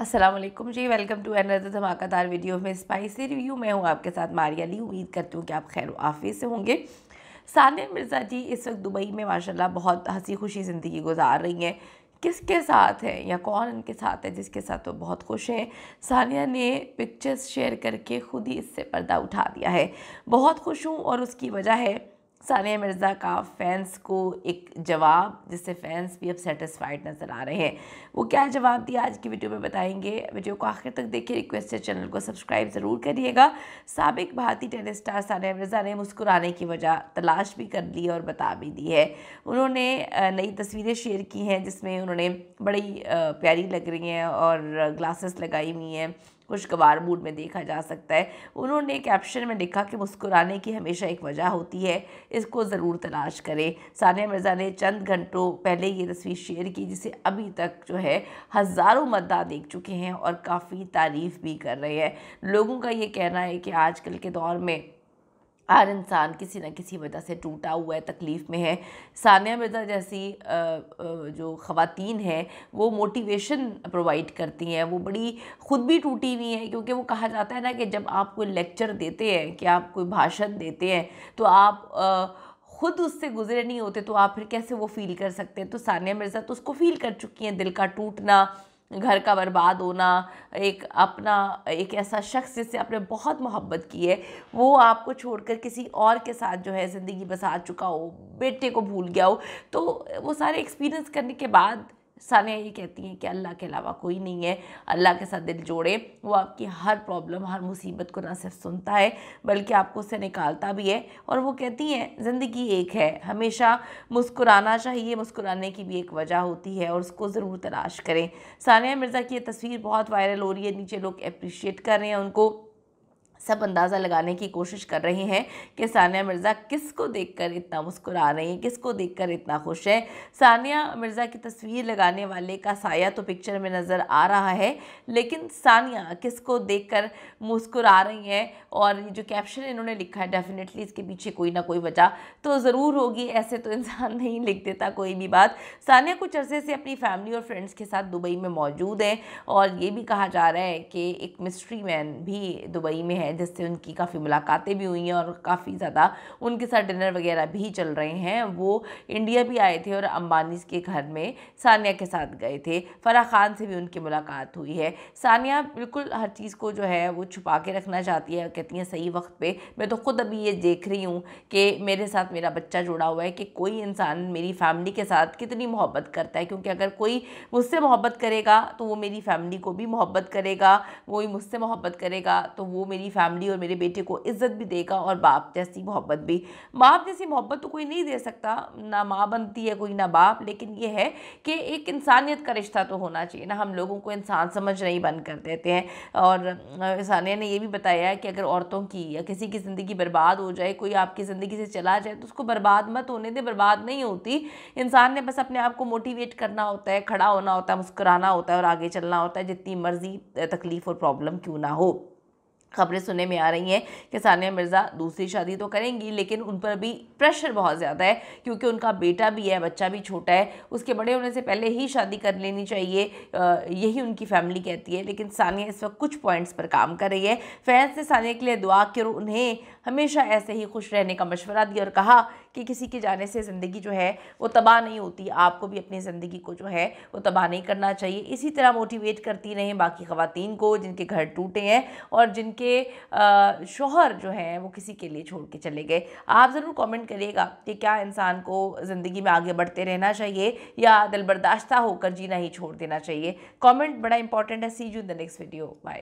Aslam ji welcome to another धमाकादार video में spicy review मैं हूँ आपके साथ मारिया ली उम्मीद करती हूँ कि आप खैर आफी से होंगे सानिया मिर्ज़ा जी इस वक्त दुबई में माशाल्लाह बहुत हंसी खुशी ज़िंदगी गुजार रही हैं किसके साथ हैं या कौन इनके साथ है जिसके साथ वो बहुत खुश हैं सानिया ने पिक्चर्स शेयर करके खुद ही इससे पर्दा उठा दिया है बहुत खुश हूँ और उसकी वजह है सानिया मिर्ज़ा का फैंस को एक जवाब जिससे फैंस भी अब सेटिस्फाइड नज़र आ रहे हैं वो क्या जवाब दिया आज की वीडियो में बताएंगे वीडियो को आखिर तक देखिए रिक्वेस्ट है चैनल को सब्सक्राइब ज़रूर करिएगा सबक भारतीय टेनिस स्टार सानिया मिर्ज़ा ने मुस्कुराने की वजह तलाश भी कर ली और बता भी दी है उन्होंने नई तस्वीरें शेयर की हैं जिसमें उन्होंने बड़ी प्यारी लग रही हैं और ग्लासेस लगाई हुई हैं खुशगवार मूड में देखा जा सकता है उन्होंने कैप्शन में लिखा कि मुस्कुराने की हमेशा एक वजह होती है इसको ज़रूर तलाश करें सानिया मिर्ज़ा ने चंद घंटों पहले ये तस्वीर शेयर की जिसे अभी तक जो है हज़ारों मतदाता देख चुके हैं और काफ़ी तारीफ़ भी कर रहे हैं लोगों का ये कहना है कि आजकल के दौर में हर इंसान किसी न किसी वजह से टूटा हुआ है तकलीफ़ में है सानिया मिर्ज़ा जैसी जो ख़वान हैं वो मोटिवेशन प्रोवाइड करती हैं वो बड़ी ख़ुद भी टूटी हुई हैं क्योंकि वो कहा जाता है ना कि जब आप कोई लेक्चर देते हैं कि आप कोई भाषण देते हैं तो आप खुद उससे गुजरे नहीं होते तो आप फिर कैसे वो फ़ील कर सकते हैं तो सानिया मिर्ज़ा तो उसको फ़ील कर चुकी हैं दिल का टूटना घर का बर्बाद होना एक अपना एक ऐसा शख्स जिससे आपने बहुत मोहब्बत की है वो आपको छोड़कर किसी और के साथ जो है ज़िंदगी बसा चुका हो बेटे को भूल गया हो तो वो सारे एक्सपीरियंस करने के बाद सानिया ये कहती हैं कि अल्लाह के अलावा कोई नहीं है अल्लाह के साथ दिल जोड़े वो आपकी हर प्रॉब्लम हर मुसीबत को ना सिर्फ सुनता है बल्कि आपको उससे निकालता भी है और वो कहती हैं ज़िंदगी एक है हमेशा मुस्कुराना चाहिए मुस्कुराने की भी एक वजह होती है और उसको ज़रूर तलाश करें सानिया मिर्ज़ा की ये तस्वीर बहुत वायरल हो रही है नीचे लोग अप्रिशिएट कर रहे हैं उनको सब अंदाज़ा लगाने की कोशिश कर रहे हैं कि सानिया मिर्ज़ा किस को देख कर इतना मुस्कुरा रही हैं किस को देख कर इतना खुश है सानिया मिर्ज़ा की तस्वीर लगाने वाले का साया तो पिक्चर में नज़र आ रहा है लेकिन सानिया किस को देख कर मुस्कुरा रही हैं और ये जो कैप्शन इन्होंने लिखा है डेफिनेटली इसके पीछे कोई ना कोई वजह तो ज़रूर होगी ऐसे तो इंसान नहीं लिख देता कोई भी बात सानिया कुछ अरसे से अपनी फैमिली और फ्रेंड्स के साथ दुबई में मौजूद हैं और ये भी कहा जा रहा है कि एक मिस्ट्री मैन भी दुबई में है हैं जिससे उनकी काफ़ी मुलाकातें भी हुई हैं और काफ़ी ज़्यादा उनके साथ डिनर वगैरह भी चल रहे हैं वो इंडिया भी आए थे और अम्बानी के घर में सानिया के साथ गए थे फ़राह खान से भी उनकी मुलाकात हुई है सानिया बिल्कुल हर चीज़ को जो है वो छुपा के रखना चाहती है कहती हैं सही वक्त पर मैं तो ख़ुद अभी ये देख रही हूँ कि मेरे साथ मेरा बच्चा जुड़ा हुआ है कि कोई इंसान मेरी फैमिली के साथ कितनी मोहब्बत करता है क्योंकि अगर कोई मुझसे मोहब्बत करेगा तो वो मेरी फैमिली को भी मोहब्बत करेगा वो मुझसे मोहब्बत करेगा तो वो मेरी फैमिली और मेरे बेटे को इज्जत भी देगा और बाप जैसी मोहब्बत भी बाप जैसी मोहब्बत तो कोई नहीं दे सकता ना माँ बनती है कोई ना बाप लेकिन ये है कि एक इंसानियत का रिश्ता तो होना चाहिए ना हम लोगों को इंसान समझ नहीं बंद कर देते हैं और इंसानिया ने ये भी बताया कि अगर औरतों की या किसी की ज़िंदगी बर्बाद हो जाए कोई आपकी ज़िंदगी से चला जाए तो उसको बर्बाद मत होने दे बर्बाद नहीं होती इंसान ने बस अपने आप को मोटिवेट करना होता है खड़ा होना होता है मुस्कुराना होता है और आगे चलना होता है जितनी मर्ज़ी तकलीफ़ और प्रॉब्लम क्यों ना हो खबरें सुनने में आ रही हैं कि सानिया मिर्ज़ा दूसरी शादी तो करेंगी लेकिन उन पर भी प्रेशर बहुत ज़्यादा है क्योंकि उनका बेटा भी है बच्चा भी छोटा है उसके बड़े होने से पहले ही शादी कर लेनी चाहिए यही उनकी फैमिली कहती है लेकिन सानिया इस वक्त कुछ पॉइंट्स पर काम कर रही है फैंस ने सानिया के लिए दुआ कर उन्हें हमेशा ऐसे ही खुश रहने का मशवरा दिया और कहा कि किसी के जाने से ज़िंदगी जो है वो तबाह नहीं होती आपको भी अपनी ज़िंदगी को जो है वो तबाह नहीं करना चाहिए इसी तरह मोटिवेट करती रहें बाकी ख़वान को जिनके घर टूटे हैं और जिनके शोहर जो हैं वो किसी के लिए छोड़ के चले गए आप ज़रूर कॉमेंट करिएगा कि क्या इंसान को ज़िंदगी में आगे बढ़ते रहना चाहिए या दिल बर्दाश्त होकर जीना ही छोड़ देना चाहिए कॉमेंट बड़ा इंपॉर्टेंट है see you the next video bye